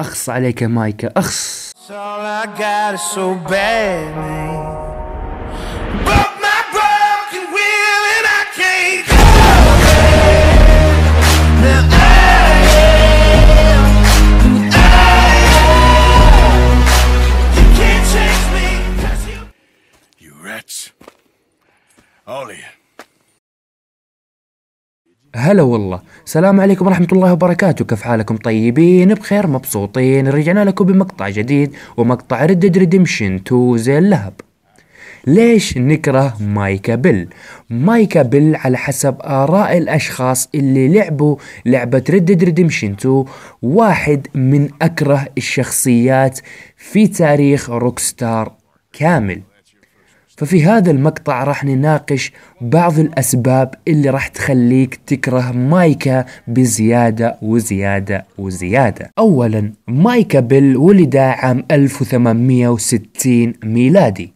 أخص عليك يا مايكا أخص هلا والله السلام عليكم ورحمة الله وبركاته كيف حالكم طيبين بخير مبسوطين رجعنا لكم بمقطع جديد ومقطع ردد ريديمشن 2 زي اللهب ليش نكره مايكا بيل؟ مايكا بيل على حسب آراء الأشخاص اللي لعبوا لعبة ردد ريديمشن 2 واحد من أكره الشخصيات في تاريخ روكستار كامل ففي هذا المقطع راح نناقش بعض الأسباب اللي راح تخليك تكره مايكا بزيادة وزيادة وزيادة أولا مايكا بيل ولد عام 1860 ميلادي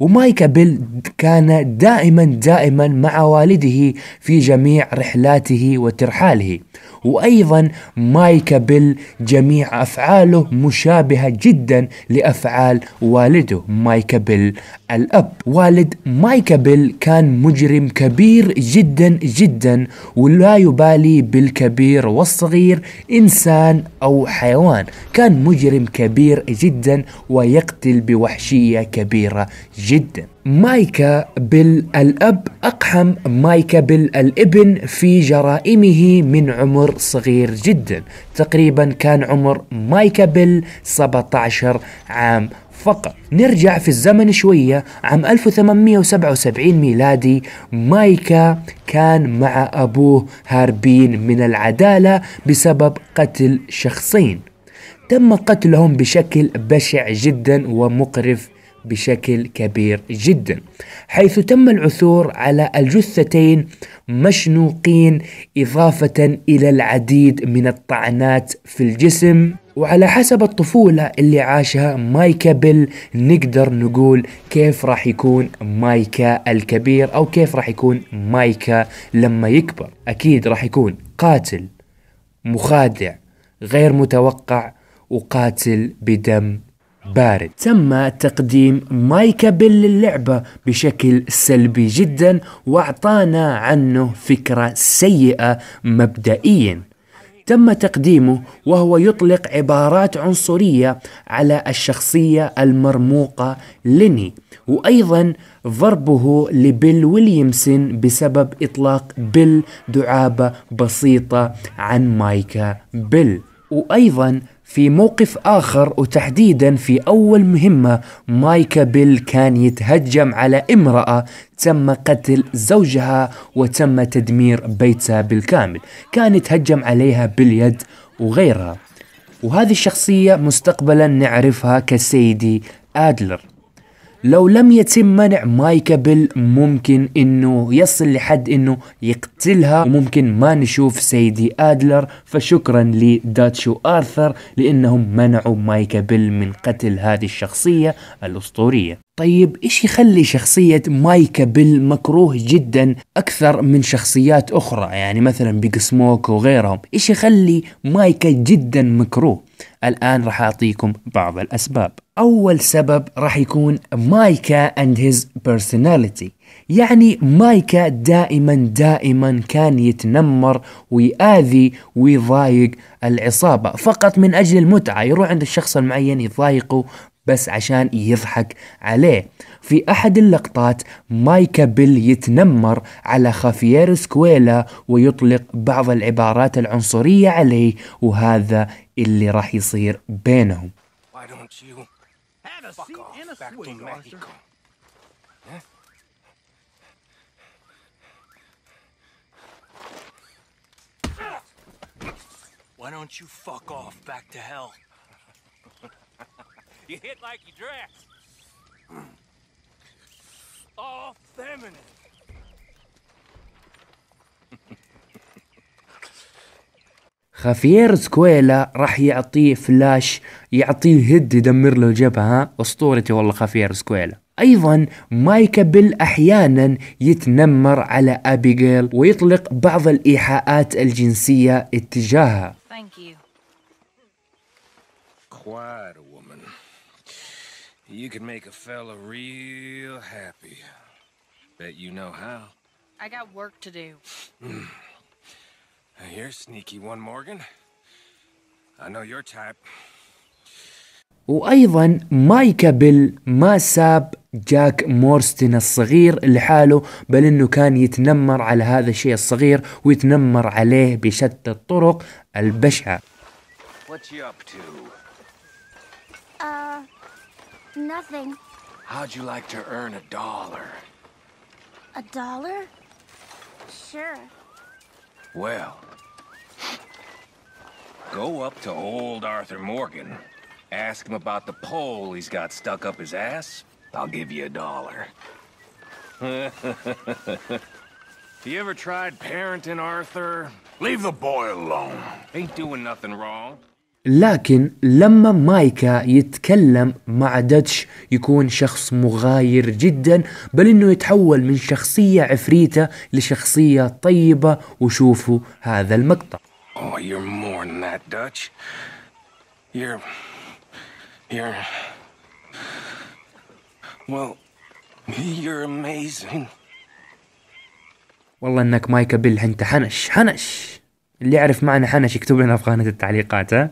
ومايكا بيل كان دائما دائما مع والده في جميع رحلاته وترحاله وأيضا مايكا بيل جميع أفعاله مشابهة جدا لأفعال والده مايكا بيل الأب والد مايكا بيل كان مجرم كبير جدا جدا ولا يبالي بالكبير والصغير إنسان أو حيوان كان مجرم كبير جدا ويقتل بوحشية كبيرة جدا مايكا بل الأب أقحم مايكا بل الابن في جرائمه من عمر صغير جدا تقريبا كان عمر مايكا بل 17 عام فقط نرجع في الزمن شوية عام 1877 ميلادي مايكا كان مع أبوه هاربين من العدالة بسبب قتل شخصين تم قتلهم بشكل بشع جدا ومقرف بشكل كبير جدا حيث تم العثور على الجثتين مشنوقين إضافة إلى العديد من الطعنات في الجسم وعلى حسب الطفولة اللي عاشها مايكا بيل نقدر نقول كيف راح يكون مايكا الكبير أو كيف راح يكون مايكا لما يكبر أكيد راح يكون قاتل مخادع غير متوقع وقاتل بدم بارد تم تقديم مايكا بيل للعبة بشكل سلبي جدا واعطانا عنه فكرة سيئة مبدئيا تم تقديمه وهو يطلق عبارات عنصرية على الشخصية المرموقة ليني وأيضا ضربه لبيل ويليامسون بسبب إطلاق بيل دعابة بسيطة عن مايكا بيل وأيضا في موقف آخر وتحديدا في أول مهمة مايكا بيل كان يتهجم على امرأة تم قتل زوجها وتم تدمير بيتها بالكامل كان يتهجم عليها باليد وغيرها وهذه الشخصية مستقبلا نعرفها كسيدي آدلر لو لم يتم منع مايكا بيل ممكن انه يصل لحد انه يقتلها وممكن ما نشوف سيدي ادلر فشكرا لداتشو ارثر لانهم منعوا مايكا بيل من قتل هذه الشخصية الاسطورية طيب ايش يخلي شخصية مايكا بيل مكروه جدا اكثر من شخصيات اخرى يعني مثلا بيج سموك وغيرهم ايش يخلي مايكا جدا مكروه الان راح اعطيكم بعض الاسباب اول سبب راح يكون مايكا اند هيز بيرسوناليتي يعني مايكا دائما دائما كان يتنمر ويآذي ويضايق العصابة فقط من أجل المتعة يروح عند الشخص المعين يضايقه بس عشان يضحك عليه في أحد اللقطات مايكا بيل يتنمر على خافيير سكويلا ويطلق بعض العبارات العنصرية عليه وهذا اللي راح يصير بينهم Why don't you fuck off back to hell? You hit like you dress. All feminine. خافيير سكويلا راح يعطيه فلاش يعطيه هد يدمر له الجبهة ها اسطورتي والله خافيير سكويلا ايضا مايكا بيل احيانا يتنمر على ابيجيل ويطلق بعض الايحاءات الجنسية اتجاهها You can make a fella real happy. Bet you know how. I got work to do. You're a sneaky one, Morgan. I know your type. وأيضا مايكابل ما ساب جاك مورستن الصغير لحاله بل انه كان يتنمر على هذا الشيء الصغير ويتنمر عليه بشتى الطرق البشعة. What you up to? Uh... Nothing. How'd you like to earn a dollar? A dollar? Sure. Well, go up to old Arthur Morgan. Ask him about the pole he's got stuck up his ass. I'll give you a dollar. you ever tried parenting, Arthur? Leave the boy alone. Ain't doing nothing wrong. لكن لما مايكا يتكلم مع داتش يكون شخص مغاير جدا بل انه يتحول من شخصية عفريتة لشخصية طيبة وشوفوا هذا المقطع Oh, you're more than that, Dutch. You're... You're... Well, you're amazing. والله انك مايكا بيل انت حنش حنش اللي يعرف معنى حنش يكتب لنا في خانة التعليقات ها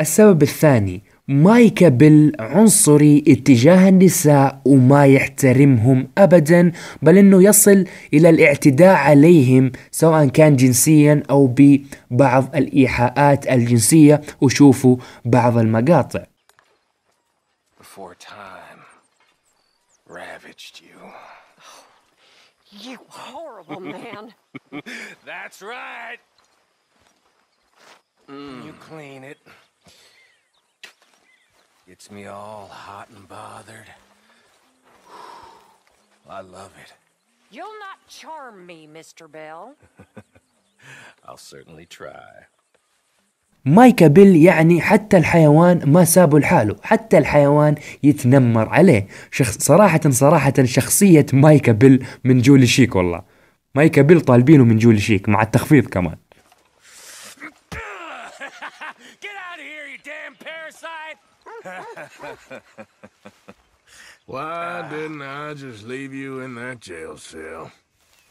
السبب الثاني مايكابل عنصري اتجاه النساء وما يحترمهم ابدا بل انه يصل الى الاعتداء عليهم سواء كان جنسيا او ببعض الايحاءات الجنسيه وشوفوا بعض المقاطع You clean it. Gets me all hot and bothered. I love it. You'll not charm me, Mr. Bell. I'll certainly try. مايكا بيل يعني حتى الحيوان ما سابه لحاله حتى الحيوان يتنمر عليه شخص صراحة صراحة شخصية مايكا بيل من جولي شيك والله مايكا بيل طالبينه من جولي شيك مع التخفيض كمان Get out of here, you damn parasite! Why didn't I just leave you in that jail cell?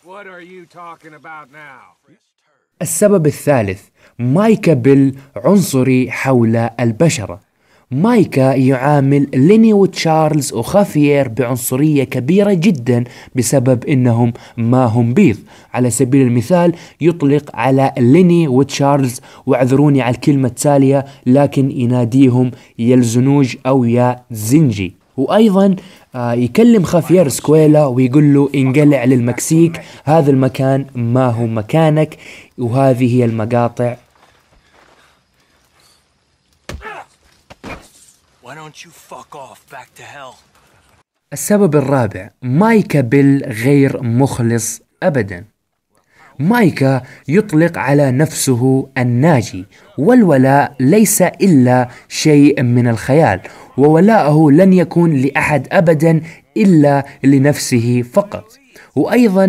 What are you talking about now? السبب الثالث عنصري حول مايكا يعامل ليني وتشارلز وخافيير بعنصرية كبيرة جدا بسبب انهم ما هم بيض على سبيل المثال يطلق على ليني وتشارلز واعذروني على الكلمة التالية لكن يناديهم يا الزنوج او يا زنجي وايضا آه، يكلم خافيير سكويلا ويقول له انقلع للمكسيك هذا المكان ما هو مكانك وهذه هي المقاطع السبب الرابع مايكا بيل غير مخلص أبدا مايكا يطلق على نفسه الناجي والولاء ليس إلا شيء من الخيال وولاءه لن يكون لأحد أبدا إلا لنفسه فقط وأيضا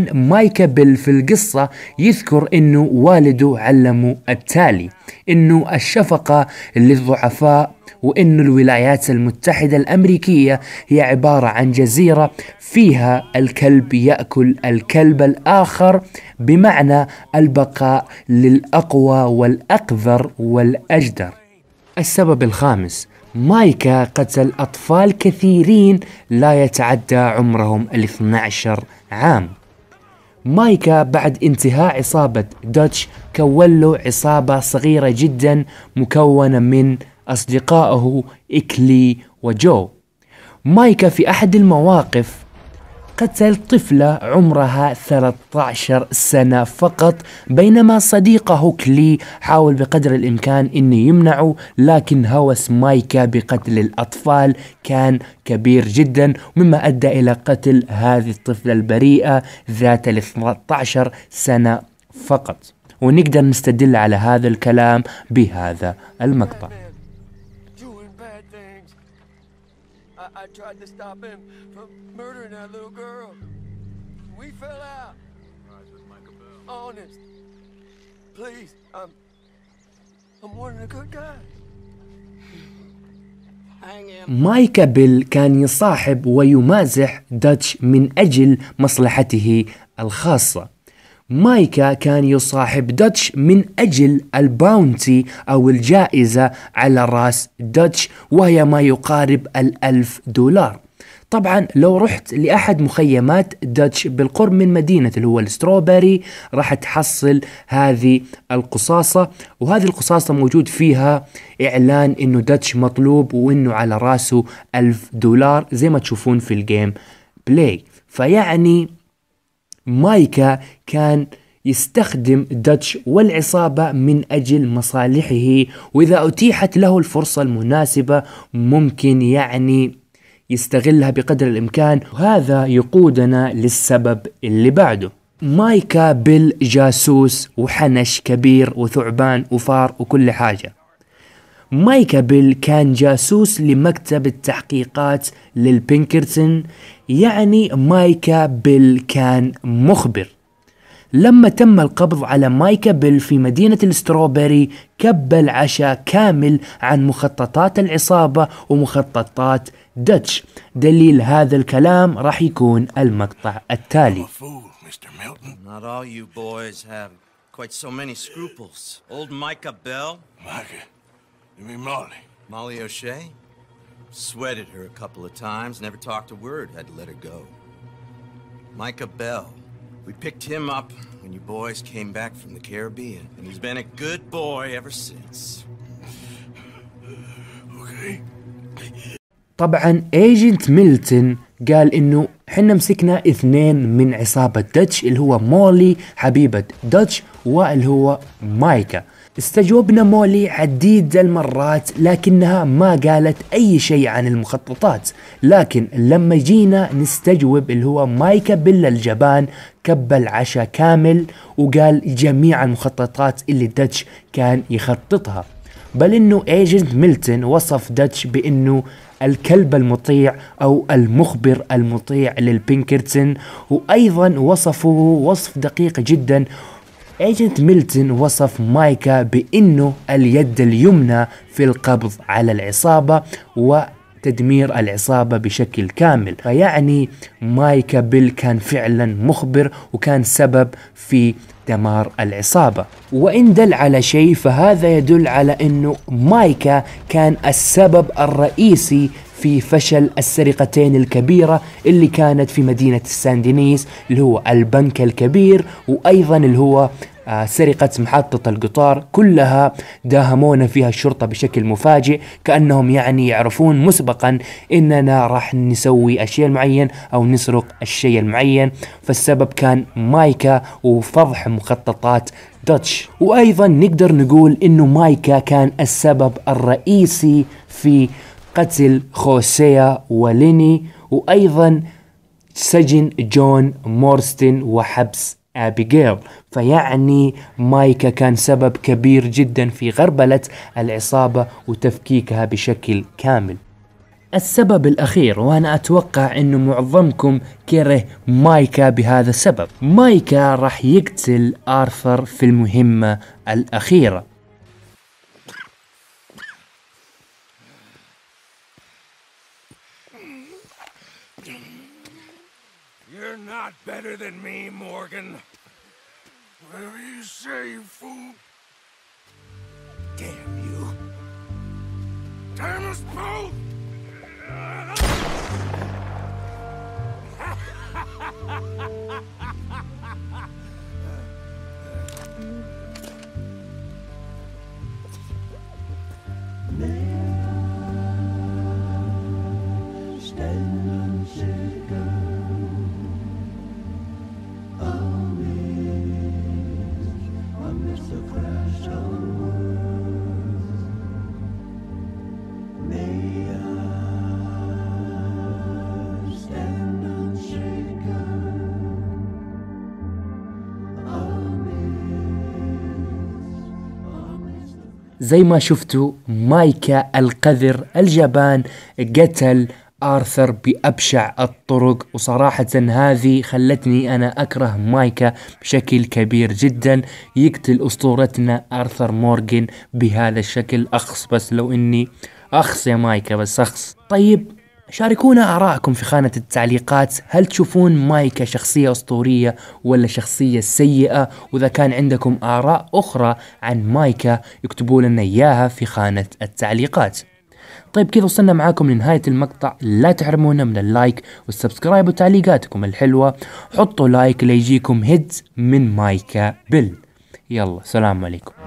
بيل في القصة يذكر أنه والده علمه التالي أنه الشفقة للضعفاء وأن الولايات المتحدة الأمريكية هي عبارة عن جزيرة فيها الكلب يأكل الكلب الآخر بمعنى البقاء للأقوى والأقذر والأجدر السبب الخامس مايكا قتل أطفال كثيرين لا يتعدى عمرهم ال 12 عام مايكا بعد انتهاء عصابة دوتش كون له عصابة صغيرة جدا مكونة من أصدقائه إكلي وجو مايكا في أحد المواقف قتل طفلة عمرها 13 سنة فقط بينما صديقه كلي حاول بقدر الإمكان أن يمنعه لكن هوس مايكا بقتل الأطفال كان كبير جدا مما أدى إلى قتل هذه الطفلة البريئة ذات ال 13 سنة فقط ونقدر نستدل على هذا الكلام بهذا المقطع I, I tried to stop him from murdering that little girl. We fell out. Right, Michael Bell. Honest. Please, I'm... I'm one of the good guys. مايكا بيل كان يصاحب ويمازح داتش من أجل مصلحته الخاصة مايكا كان يصاحب دوتش من أجل الباونتي أو الجائزة على رأس دوتش وهي ما يقارب الألف دولار طبعا لو رحت لأحد مخيمات دوتش بالقرب من مدينة اللي هو الستروبري راح تحصل هذه القصاصة وهذه القصاصة موجود فيها إعلان إنه دوتش مطلوب وإنه على راسه ألف دولار زي ما تشوفون في الجيم بلاي فيعني مايكا كان يستخدم داتش والعصابة من أجل مصالحه وإذا أتيحت له الفرصة المناسبة ممكن يعني يستغلها بقدر الإمكان وهذا يقودنا للسبب اللي بعده مايكا بيل جاسوس وحنش كبير وثعبان وفار وكل حاجة مايكا بيل كان جاسوس لمكتب التحقيقات للبينكرتون يعني مايكا بيل كان مخبر لما تم القبض على مايكا بيل في مدينة الستروبري كب العشاء كامل عن مخططات العصابة ومخططات دتش دليل هذا الكلام راح يكون المقطع التالي quite so many scruples. Old Micah Bell? Micah? You mean Molly? Molly O'Shea? Sweated her a couple of times, never talked a word, had to let her go. Micah Bell. We picked him up when you boys came back from the Caribbean, and he's been a good boy ever since. okay. طبعا ايجنت ميلتون قال انه حنا مسكنا اثنين من عصابة داتش اللي هو مولي حبيبة داتش واللي هو مايكا استجوبنا مولي عديد المرات لكنها ما قالت أي شيء عن المخططات لكن لما جينا نستجوب اللي هو مايكا بيلا الجبان كب العشاء كامل وقال جميع المخططات اللي داتش كان يخططها بل انه ايجنت ميلتون وصف داتش بانه الكلب المطيع او المخبر المطيع للبينكرتسن وايضا وصفه وصف دقيق جدا ايجنت ميلتون وصف مايكا بانه اليد اليمنى في القبض على العصابة و تدمير العصابة بشكل كامل فيعني مايكا بيل كان فعلا مخبر وكان سبب في دمار العصابة وإن دل على شيء فهذا يدل على أنه مايكا كان السبب الرئيسي في فشل السرقتين الكبيرة اللي كانت في مدينة الساندينيس اللي هو البنك الكبير وأيضا اللي هو آه، سرقة محطة القطار كلها داهمونا فيها الشرطة بشكل مفاجئ كأنهم يعني يعرفون مسبقا إننا راح نسوي الشيء المعين أو نسرق الشيء المعين فالسبب كان مايكا وفضح مخططات دوتش وأيضا نقدر نقول إنه مايكا كان السبب الرئيسي في قتل خوسيا وليني وأيضا سجن جون مورستن وحبس أبيجيل فيعني مايكا كان سبب كبير جدا في غربلة العصابة وتفكيكها بشكل كامل السبب الأخير وأنا أتوقع أنه معظمكم كره مايكا بهذا السبب مايكا راح يقتل آرثر في المهمة الأخيرة You're not better than me, Morgan. Whatever you say, fool. Damn you. Damn us both! زي ما شفتوا مايكا القذر الجبان قتل آرثر بأبشع الطرق وصراحة هذه خلتني أنا أكره مايكا بشكل كبير جدا يقتل أسطورتنا آرثر مورغان بهذا الشكل أخص بس لو إني أخص يا مايكا بس أخص طيب شاركونا آراءكم في خانة التعليقات هل تشوفون مايكا شخصية أسطورية ولا شخصية سيئة وإذا كان عندكم آراء أخرى عن مايكا يكتبوا لنا إياها في خانة التعليقات طيب كذا وصلنا معاكم لنهاية المقطع لا تحرمونا من اللايك والسبسكرايب وتعليقاتكم الحلوة حطوا لايك ليجيكم هيد من مايكا بل يلا سلام عليكم